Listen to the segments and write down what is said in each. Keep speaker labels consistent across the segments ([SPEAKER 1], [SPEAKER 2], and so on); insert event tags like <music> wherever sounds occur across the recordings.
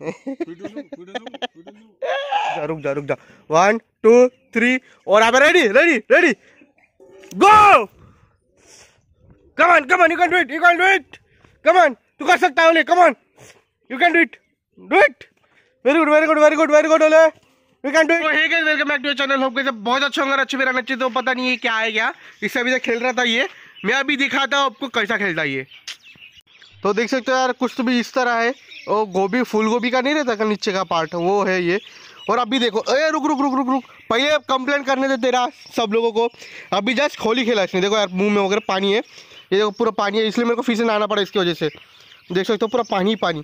[SPEAKER 1] जा रुक जा रुक जा वन टू थ्री और आप ready ready ready go come on come on you can do it you can do it come on तू कर सकता है ओले come on you can do it do it very good very good very good very good ओले channel hope guys बहुत अच्छा होगा अच्छे मेरा नच्चे तो पता नहीं है क्या है क्या इससे अभी तक खेल रहा था ये मैं अभी दिखाता हूँ आपको कैसा खेलता है ये तो देख सकते हो यार कुछ तो भी इस तरह है ओ गोभी फूल गोभी का नहीं रहता का नीचे का पार्ट वो है ये और अभी देखो अरे रुक रुक रुक रुक रुक पहले कंप्लेंट करने दे तेरा सब लोगों को अभी जस्ट खोली खेला इसने देखो यार मुंह में वगैरह पानी है ये देखो पूरा पानी है इसलिए मेरे को फिर से नहाना पड़ा इसकी वजह से देख सकते हो तो पूरा पानी ही पानी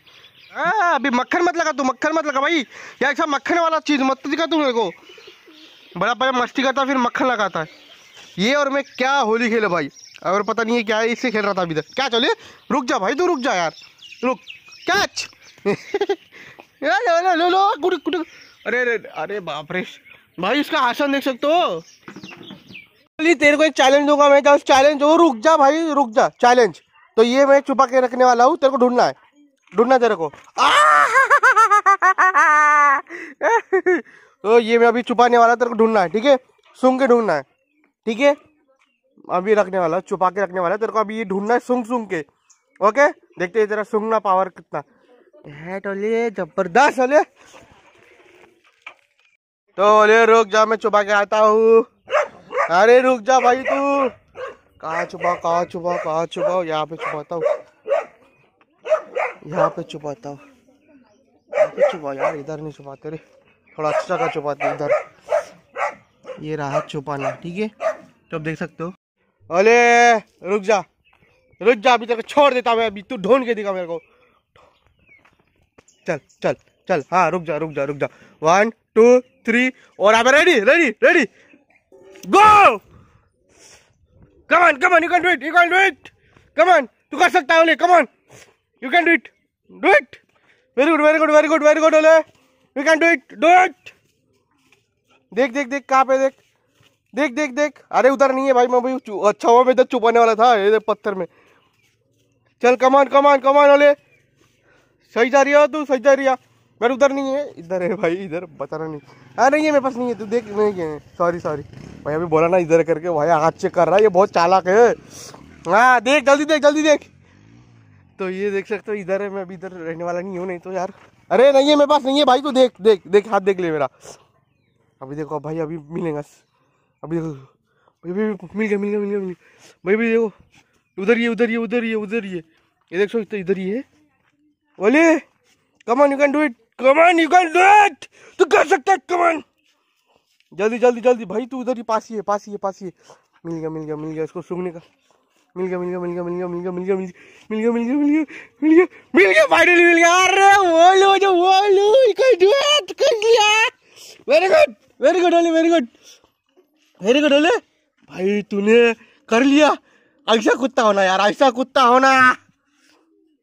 [SPEAKER 1] आ, अभी मक्खन मत लगा तू मक्खन मत लगा भाई यार ऐसा मक्खन वाला चीज़ मत दिखा तू मेरे को बड़ा बड़ा मस्ती करता फिर मक्खन लगाता है ये और मैं क्या होली खेला भाई और पता नहीं है क्या है इससे खेल रहा था अभी तक क्या चलिए रुक जा भाई तू रुक जा यार रुक कैच <laughs> लो लो लो गुड़ गुड़ अरे अरे अरे बाप रे भाई उसका आसन देख सकते हो तेरे को एक चैलेंज दूंगा मैं उस चैलेंज वो रुक जा भाई रुक जा चैलेंज तो ये मैं छुपा के रखने वाला हूँ तेरे को ढूंढना है ढूंढना तेरे को <laughs> तो ये मैं अभी छुपाने वाला तेरे को ढूंढना है ठीक है सुंग के ढूंढना है ठीक है अभी रखने वाला छुपा के रखने वाला तेरे को अभी ये ढूंढना है सूंघ सूंघ के ओके देखते हैं जरा सुंगना पावर कितना है टोले जबरदस्त ओले तो ओले रुक जा मैं छुपा के आता हूँ अरे रुक जा भाई तू कहा छुपा कहा छुपा कहा छुपा यहाँ पे छुपाता हूँ यहाँ पे छुपाता हूँ छुपा यार इधर नहीं छुपाते रे थोड़ा अच्छा का छुपाते इधर ये रहा छुपाना ठीक है तो आप देख सकते हो अले रुक जा रुक जा अभी तक छोड़ देता मैं अभी तू ढूंढ के दिखा मेरे को चल चल चल हाँ रुक जा रुक जा रुक जा वन टू थ्री और आप ready ready ready go come on come on you can do it you can do it come on तू कर सकता है come on you can do it do it very good very good very good very good ओले you can do it do it देख देख देख कहाँ पे देख देख देख देख अरे उधर नहीं है भाई मैं भाई अच्छा हुआ मैं इधर छुपाने वाला था ये पत्थर में चल कमान कमान कमान अले सही जा रही हो तू सही जा रही है उधर नहीं है इधर है भाई इधर बताना नहीं हाँ नहीं है मेरे पास नहीं है तू देख नहीं है सॉरी सॉरी भाई अभी बोला ना इधर करके भाई हाथ चेक कर रहा है ये बहुत चालाक है हाँ देख जल्दी देख जल्दी देख तो ये देख सकते हो इधर है मैं अभी इधर रहने वाला नहीं हूँ नहीं तो यार अरे नहीं है मेरे पास नहीं है भाई तू देख देख देख हाथ देख ले मेरा अभी देखो भाई अभी मिलेगा अभी देखो अभी मिल गया मिल गया मिल गया मिल गया भाई भी देखो उधर ये उधर ये उधर ये उधर ये ये देख सकते इधर ये बोले come on you can do it come on you can do it तू कर सकता है कमान जल्दी जल्दी जल्दी भाई तू उधर ही पास ही है पास ही है पास ही है मिल गया मिल गया मिल गया इसको सूंघने का मिल गया मिल गया मिल गया मिल गया मिल गया मिल गया मिल गया मिल गया मिल गया मिल गया मिल गया फाइनली मिल गया अरे वो लो जो वो लो कैन डू इट कर लिया वेरी गुड वेरी गुड ओले वेरी गुड वेरी गुड ओले भाई तूने कर लिया ऐसा कुत्ता होना यार ऐसा कुत्ता होना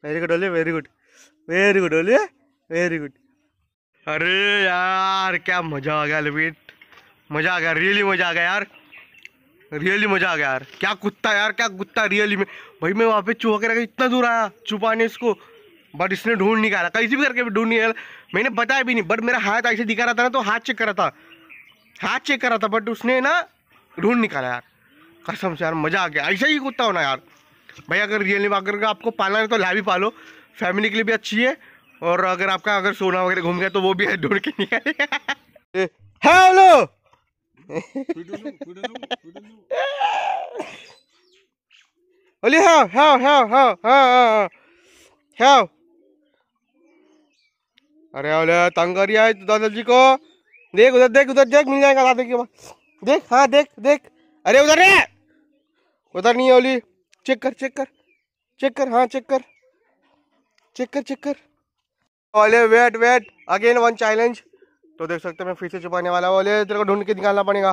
[SPEAKER 1] वेरी गुड ओली वेरी गुड वेरी गुड ओली वेरी गुड अरे यार क्या मज़ा आ गया लिपिट मज़ा आ गया रियली मज़ा आ गया यार रियली मज़ा आ गया यार क्या कुत्ता यार क्या कुत्ता रियली में भाई मैं वहाँ पे चुहा कर इतना दूर आया छुपाने इसको बट इसने ढूंढ निकाला कैसे भी करके भी ढूंढ निकाला मैंने बताया भी नहीं बट मेरा हाथ ऐसे दिखा रहा था ना तो हाथ चेक करा था हाथ चेक करा था बट उसने ना ढूंढ निकाला यार कसम से यार मज़ा आ गया ऐसा ही कुत्ता होना यार भाई अगर रियल में अगर आपको पालना है तो ला भी पालो फैमिली के लिए भी अच्छी है और अगर आपका अगर सोना वगैरह घूम गया तो वो भी है ढूंढ के नहीं <laughs> हेलो हाँ हाँ, हाँ हाँ हाँ हाँ हाँ हाँ अरे अरे तंग कर दादाजी को देख उधर देख उधर देख मिल जाएगा दादाजी के देख हाँ देख देख अरे उधर है उधर नहीं है ओली चेक कर चेक कर चेक कर हाँ चेक कर चेक कर चेक कर ओले wait wait again one challenge तो देख सकते मैं फिर से छुपाने वाला हूँ ओले तेरे को ढूंढ के निकालना पड़ेगा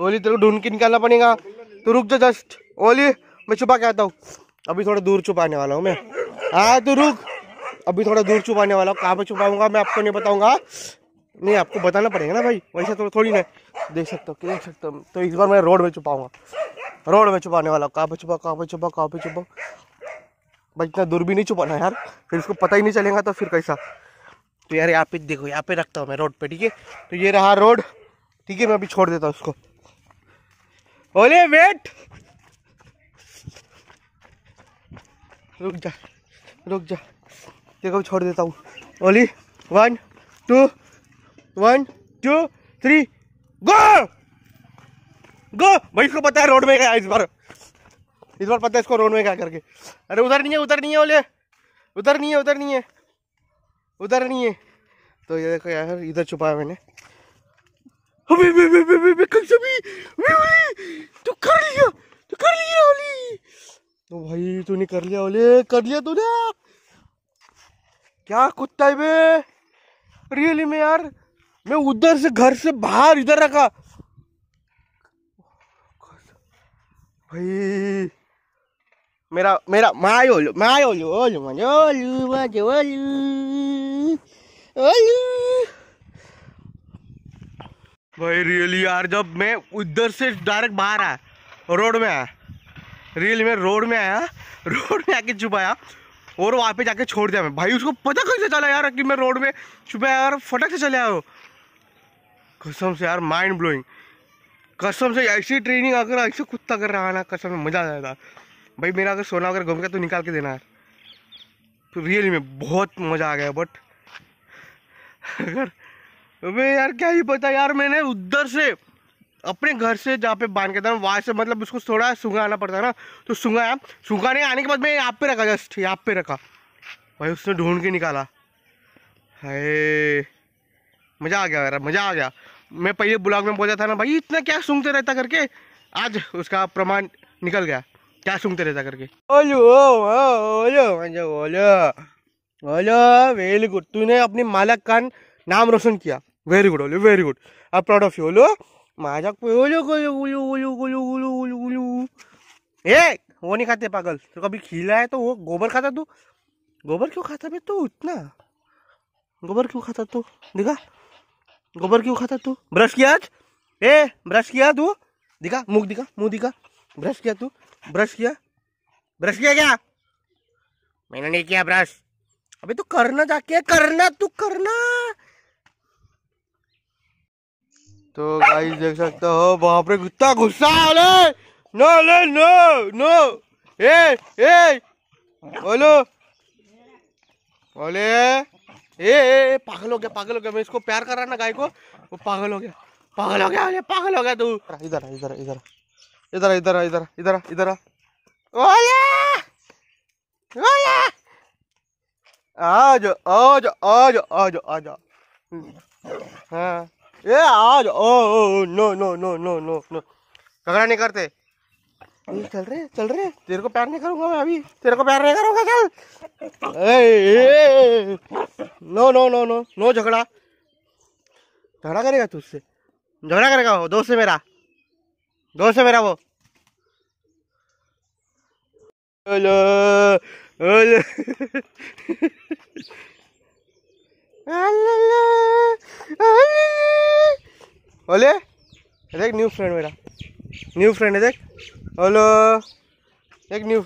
[SPEAKER 1] ओली तेरे को ढूंढ के निकालना पड़ेगा तू तो रुक जा जस्ट ओली मैं छुपा के आता हूँ अभी थोड़ा दूर छुपाने वाला हूँ मैं हाँ तू रुक अभी थोड़ा दूर छुपाने वाला हूँ कहाँ पर छुपाऊंगा मैं आपको नहीं बताऊंगा नहीं आपको बताना पड़ेगा ना भाई वैसे तो थोड़ी ना देख सकते हो देख सकते हो तो इस बार मैं रोड में छुपाऊंगा रोड में छुपाने वाला कहाँ पे छुपा कहाँ पे छुपा कहाँ पे छुपा भाई इतना दूर भी नहीं छुपाना यार फिर इसको पता ही नहीं चलेगा तो फिर कैसा तो यार यहाँ पे देखो यहाँ पे रखता हूँ मैं रोड पे ठीक है तो ये रहा रोड ठीक है मैं अभी छोड़ देता हूँ उसको बोले वेट रुक जा रुक जा देखो छोड़ देता हूँ ओली one two one two three go go भाई इसको पता है रोड में क्या इस बार इस बार पता है इसको रोड में क्या करके अरे उधर नहीं है उधर नहीं है बोले उधर नहीं है उधर नहीं है उधर नहीं है तो ये देखो यार इधर छुपाया मैंने अबे बे बे बे बे कल से भी तू कर लिया तू कर लिया ओली तो भाई तूने कर लिया ओले कर लिया तूने क्या कुत्ता है बे रियली में यार मैं उधर से घर से बाहर इधर रखा भाई मेरा मेरा माय ओलू माय ओलू ओलू मजे मजे भाई रियली यार जब मैं उधर से डायरेक्ट बाहर आया रोड में आया रियल में रोड में आया रोड में आके छुपाया और वहाँ पे जाके छोड़ दिया मैं भाई उसको पता कैसे चला यार कि मैं रोड में छुपाया यार फटक से चले आया कसम से यार माइंड ब्लोइंग कसम से ऐसी ट्रेनिंग अगर ऐसे कुत्ता कर रहा ना कसम से मज़ा आ जाता भाई मेरा अगर सोना अगर घूम गया तो निकाल के देना यार तो रियली में बहुत मज़ा आ गया बट अगर अबे यार क्या ही पता यार मैंने उधर से अपने घर से जहाँ पे बांध के था वहाँ से मतलब उसको थोड़ा सूंगा आना पड़ता ना तो सूंगाया सूंगाने आने के बाद मैं यहाँ पे रखा जस्ट यहाँ पे रखा भाई उसने ढूंढ के निकाला है मज़ा आ गया यार मज़ा आ गया मैं पहले ब्लॉग में बोला था ना भाई इतना क्या सुनते रहता करके आज उसका प्रमाण निकल गया क्या सुनते रहता करके वेरी गुड तूने अपनी मालक का नाम रोशन किया वेरी गुड ओलो very good I proud of you ओलो माझा वो नहीं खाते पागल तो कभी खिला है तो वो गोबर खाता तू गोबर क्यों खाता बे तू इतना गोबर क्यों खाता तू देखा गोबर क्यों खाता तू ब्रश किया आज ए ब्रश किया तू दिखा मुंह दिखा मुंह दिखा ब्रश किया तू ब्रश किया ब्रश किया क्या मैंने नहीं किया ब्रश अबे तू करना जाके करना तू करना तो गाइस देख सकते हो वहां पे कुत्ता गुस्सा अरे नो नो नो नो ए ए बोलो बोले ए, पागल हो गया पागल हो गया मैं इसको प्यार कर रहा ना गाय को वो पागल हो गया पागल हो गया पागल हो गया तू इधर इधर इधर इधर इधर इधर इधर इधर आज आज आज आज आज हाँ ये आज oh no no no no no no झगड़ा नहीं करते अभी चल रहे चल रहे तेरे को प्यार नहीं करूंगा मैं अभी तेरे को प्यार नहीं करूंगा चल ए, no no no no no झगड़ा झगड़ा करेगा तू उससे झगड़ा करेगा वो दोस्त है मेरा दोस्त है मेरा वो हेलो हेलो बोले देख न्यू फ्रेंड मेरा न्यू फ्रेंड है देख हेलो एक न्यू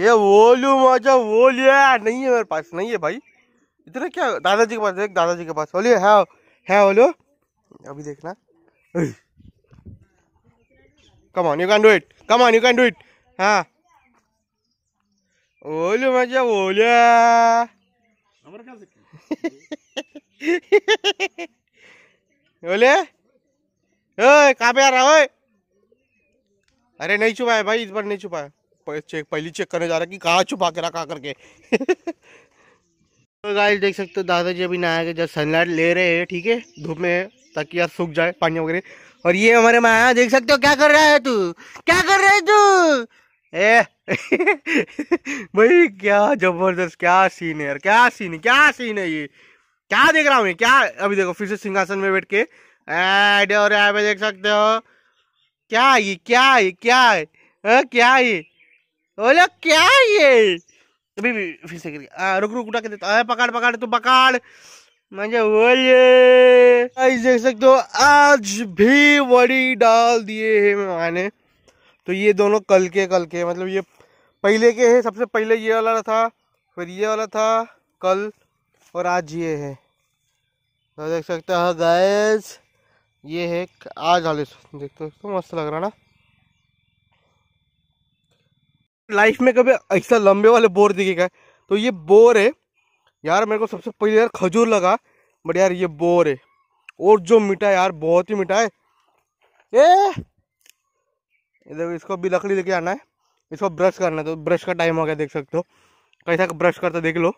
[SPEAKER 1] ये वोलू लू मौजा वो लिया नहीं है मेरे पास नहीं है भाई इतना क्या दादाजी के पास देख दादाजी के पास बोलिए है है बोलो अभी देखना come on you can do it come on you can do it हाँ बोलो मजा बोलिया बोले कहाँ पे आ रहा है अरे नहीं छुपा है भाई इस बार नहीं छुपा है चेक पहली चेक करने जा रहा कि कहाँ छुपा के रखा करके <laughs> तो गाइस देख सकते हो दादाजी अभी नहा के जब सनलाइट ले रहे हैं ठीक है धूप में ताकि यार सूख जाए पानी वगैरह और ये हमारे माया देख सकते हो क्या कर रहा है तू क्या कर रहा है तू ए <laughs> भाई क्या जबरदस्त क्या सीन है यार क्या सीन है क्या सीन है ये क्या देख रहा हूँ क्या अभी देखो फिर से सिंहासन में बैठ के एड और देख सकते हो क्या ये क्या ये क्या है आ, क्या ये बोला क्या ये अभी भी फिर से गिर गया रुक रुक उठा के देता अरे पकड़ पकड़ तू पकड़ मजे बोलिए देख सकते हो आज भी वड़ी डाल दिए है मैंने तो ये दोनों कल के कल के मतलब ये पहले के हैं सबसे पहले ये वाला था फिर ये वाला था कल और आज ये है तो देख सकते हो गैस ये है आज वाले देखते हो तो मस्त लग रहा ना लाइफ में कभी ऐसा लंबे वाले बोर दिखेगा तो ये बोर है यार मेरे को सबसे पहले यार खजूर लगा बट यार ये बोर है और जो मीठा है यार बहुत ही मीठा है ए इसको भी लकड़ी लेके आना है इसको ब्रश करना है तो ब्रश का टाइम हो गया देख सकते हो कैसा ब्रश करता देख लो